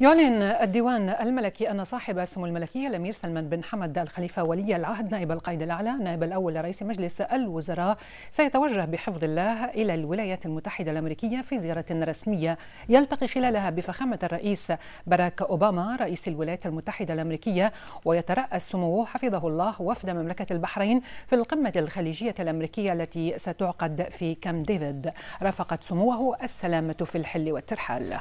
يعلن الديوان الملكي أن صاحب السمو الملكي الأمير سلمان بن حمد الخليفة ولي العهد نائب القائد الأعلى نائب الأول لرئيس مجلس الوزراء سيتوجه بحفظ الله إلى الولايات المتحدة الأمريكية في زيارة رسمية يلتقي خلالها بفخامة الرئيس باراك أوباما رئيس الولايات المتحدة الأمريكية ويترأس سموه حفظه الله وفد مملكة البحرين في القمة الخليجية الأمريكية التي ستعقد في كام ديفيد رافقت سموه السلامة في الحل والترحال